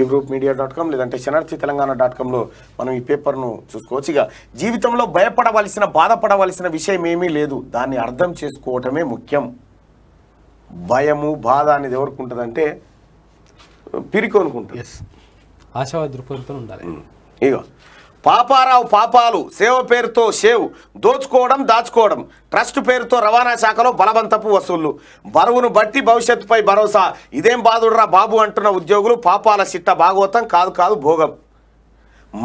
హిబ్రూప్ media dot com లేదంటే శనార్థి Telangana dot కామ్లో మనం ఈ పేపర్ను చూసుకోవచ్చు ఇక జీవితంలో భయపడవలసిన బాధపడవలసిన విషయం ఏమీ లేదు దాన్ని అర్థం చేసుకోవటమే ముఖ్యం భయము బాధ అనేది ఎవరికి ఉంటుందంటే పిరికోనుకుంటుంది ఆశావాద దృక్పథంతో ఉండాలి ఇక పాపారావు పాపాలు సేవ పేరుతో సేవ్ దోచుకోవడం దాచుకోవడం ట్రస్ట్ పేరుతో రవాణా శాఖలో బలవంతపు వసూళ్లు బరువును బట్టి భవిష్యత్తుపై భరోసా ఇదేం బాధుడురా బాబు అంటున్న ఉద్యోగులు పాపాల చిట్ట భాగవతం కాదు కాదు భోగం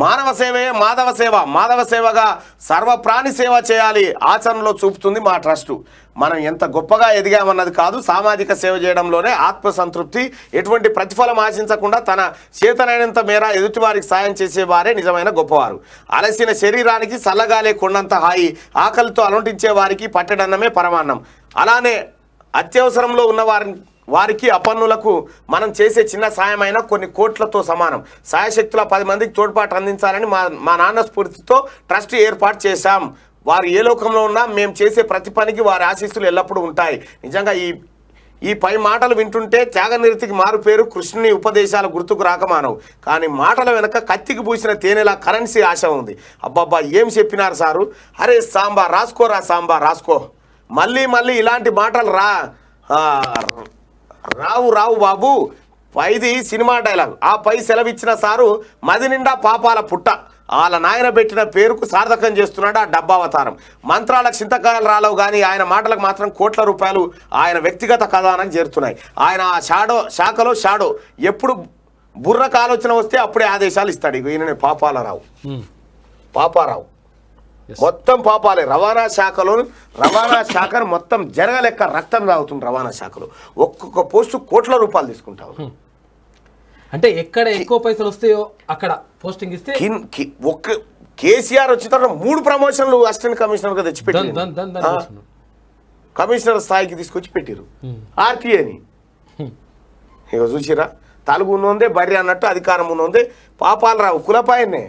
మానవ సేవే మాధవ సేవ మాధవ సేవగా సర్వప్రాణి సేవ చేయాలి ఆచరణలో చూపుతుంది మా ట్రస్టు మనం ఎంత గొప్పగా ఎదిగామన్నది కాదు సామాజిక సేవ చేయడంలోనే ఆత్మసంతృప్తి ఎటువంటి ప్రతిఫలం ఆశించకుండా తన చేతనైనంత మేర ఎదుటివారికి సాయం చేసేవారే నిజమైన గొప్పవారు అలసిన శరీరానికి చల్లగాలే కొండంత హాయి ఆకలితో అలంటించే వారికి పట్టడన్నమే పరమాన్నం అలానే అత్యవసరంలో ఉన్నవారిని వారికి అపన్నులకు మనం చేసే చిన్న సాయమైన కొన్ని కోట్లతో సమానం సాయశక్తుల పది మందికి తోడ్పాటు అందించాలని మా మా నాన్న స్ఫూర్తితో ట్రస్ట్ ఏర్పాటు చేశాం వారు ఏ లోకంలో ఉన్నా మేము చేసే ప్రతి పనికి వారి ఆశీస్సులు ఎల్లప్పుడూ ఉంటాయి నిజంగా ఈ ఈ పై మాటలు వింటుంటే త్యాగనిరతికి మారు పేరు కృష్ణుని ఉపదేశాల గుర్తుకు రాకమానవు కానీ మాటల వెనక కత్తికి పూసిన తేనెలా కరెన్సీ ఆశ ఉంది అబ్బాబ్బా ఏం చెప్పినారు సారు అరే సాంబా రాసుకోరా సాంబా రాసుకో మళ్ళీ మళ్ళీ ఇలాంటి మాటలు రా రావు రావు బాబు పైది సినిమా డైలాగ్ ఆ పై సెలవిచ్చిన సారు మది నిండా పాపాల పుట్ట వాళ్ళ నాయన పెట్టిన పేరుకు సార్థకం చేస్తున్నాడు ఆ డబ్బావతారం మంత్రాలకు చింతకాయలు రాలవు కానీ ఆయన మాటలకు మాత్రం కోట్ల రూపాయలు ఆయన వ్యక్తిగత కథానం చేరుతున్నాయి ఆయన ఆ షాడో శాఖలో షాడో ఎప్పుడు బుర్రకు ఆలోచన వస్తే అప్పుడే ఆదేశాలు ఇస్తాడు ఇక పాపాల పాపాలరావు పాపారావు మొత్తం పాపాలే రవాణా శాఖలో రవాణా శాఖను మొత్తం జరగలేక రక్తం తాగుతుంది రవాణా శాఖలో ఒక్కొక్క పోస్టు కోట్ల రూపాయలు తీసుకుంటాం అంటే ఎక్కడ ఎక్కువ పైసలు వస్తాయో అక్కడ పోస్టింగ్ ఇస్తే ఒక్క కేసీఆర్ వచ్చిన తర్వాత మూడు ప్రమోషన్లు అసిస్టెంట్ కమిషనర్గా తెచ్చిపెట్టి కమిషనర్ స్థాయికి తీసుకొచ్చి పెట్టారు ఆర్టీఏని ఇక చూసిరా తలుగు ఉన్నదే బర్రె అన్నట్టు అధికారం ఉన్నోందే పాపాలరావు కులపాయనే